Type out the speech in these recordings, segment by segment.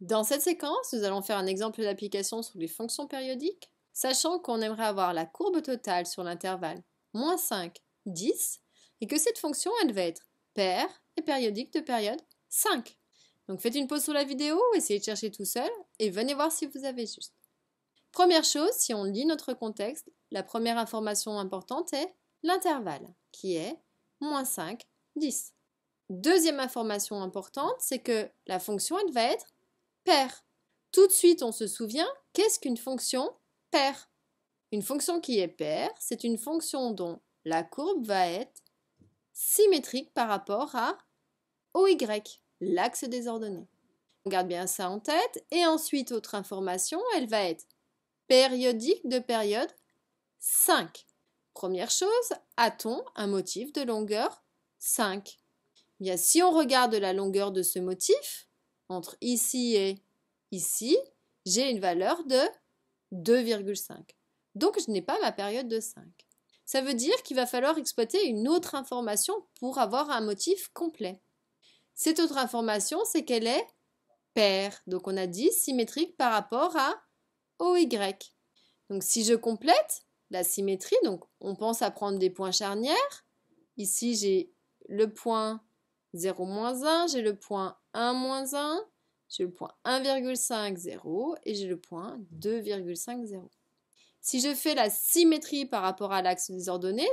Dans cette séquence, nous allons faire un exemple d'application sur les fonctions périodiques, sachant qu'on aimerait avoir la courbe totale sur l'intervalle moins 5, 10, et que cette fonction, elle va être paire et périodique de période 5. Donc faites une pause sur la vidéo, essayez de chercher tout seul, et venez voir si vous avez juste. Première chose, si on lit notre contexte, la première information importante est l'intervalle, qui est moins 5, 10. Deuxième information importante, c'est que la fonction, elle va être tout de suite, on se souvient, qu'est-ce qu'une fonction paire Une fonction qui est paire, c'est une fonction dont la courbe va être symétrique par rapport à OY, l'axe des ordonnées. On garde bien ça en tête. Et ensuite, autre information, elle va être périodique de période 5. Première chose, a-t-on un motif de longueur 5 Bien, si on regarde la longueur de ce motif, entre ici et ici, j'ai une valeur de 2,5. Donc je n'ai pas ma période de 5. Ça veut dire qu'il va falloir exploiter une autre information pour avoir un motif complet. Cette autre information, c'est qu'elle est paire. Donc on a dit symétrique par rapport à OY. Donc si je complète la symétrie, donc on pense à prendre des points charnières. Ici j'ai le point 0 moins 1, j'ai le point 1 moins 1, j'ai le point 1,5, 0 et j'ai le point 2,50. 0. Si je fais la symétrie par rapport à l'axe des ordonnées,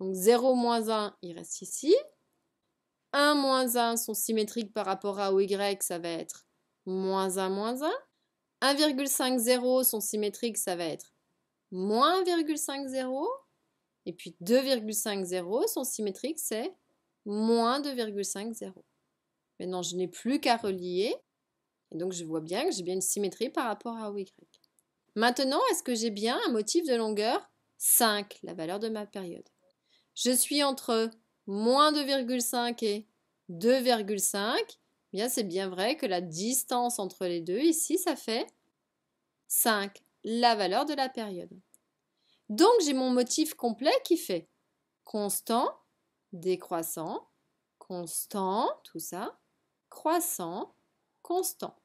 donc 0 moins 1, il reste ici. 1 moins 1 sont symétriques par rapport à OY, ça va être moins 1 moins 1. 1,5, 0 sont symétriques, ça va être moins 1,5, 0. Et puis 2,50 0 sont symétriques, c'est moins 2,50. Maintenant, je n'ai plus qu'à relier. Et donc, je vois bien que j'ai bien une symétrie par rapport à OY. Maintenant, est-ce que j'ai bien un motif de longueur 5, la valeur de ma période Je suis entre moins 2,5 et 2,5. bien, c'est bien vrai que la distance entre les deux, ici, ça fait 5, la valeur de la période. Donc, j'ai mon motif complet qui fait constant décroissant, constant, tout ça, croissant, constant.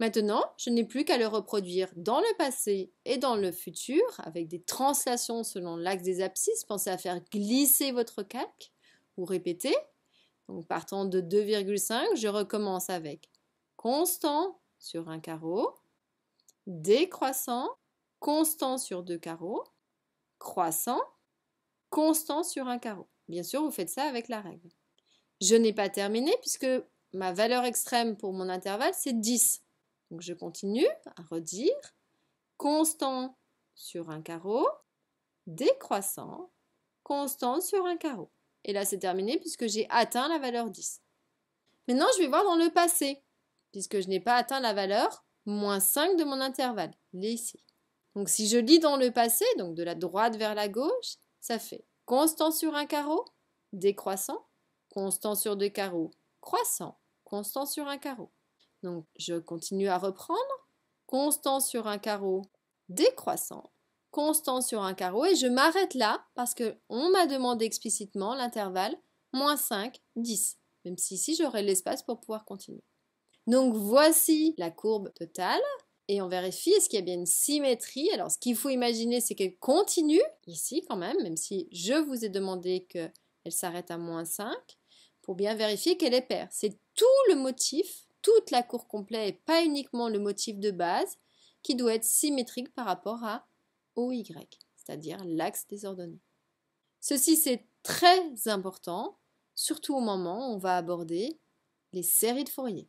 Maintenant, je n'ai plus qu'à le reproduire dans le passé et dans le futur avec des translations selon l'axe des abscisses. Pensez à faire glisser votre calque ou répéter. Donc partant de 2,5, je recommence avec constant sur un carreau, décroissant, constant sur deux carreaux, croissant, constant sur un carreau. Bien sûr, vous faites ça avec la règle. Je n'ai pas terminé puisque ma valeur extrême pour mon intervalle, c'est 10. Donc je continue à redire constant sur un carreau, décroissant, constant sur un carreau. Et là, c'est terminé puisque j'ai atteint la valeur 10. Maintenant, je vais voir dans le passé, puisque je n'ai pas atteint la valeur moins 5 de mon intervalle. Il ici. Donc si je lis dans le passé, donc de la droite vers la gauche, ça fait Constant sur un carreau, décroissant. Constant sur deux carreaux, croissant. Constant sur un carreau. Donc je continue à reprendre. Constant sur un carreau, décroissant. Constant sur un carreau et je m'arrête là parce qu'on m'a demandé explicitement l'intervalle moins 5, 10. Même si ici j'aurais l'espace pour pouvoir continuer. Donc voici la courbe totale et on vérifie est-ce qu'il y a bien une symétrie. Alors ce qu'il faut imaginer, c'est qu'elle continue ici quand même, même si je vous ai demandé qu'elle s'arrête à moins 5, pour bien vérifier qu'elle est paire. C'est tout le motif, toute la cour complète et pas uniquement le motif de base qui doit être symétrique par rapport à OY, c'est-à-dire l'axe des ordonnées. Ceci c'est très important, surtout au moment où on va aborder les séries de Fourier.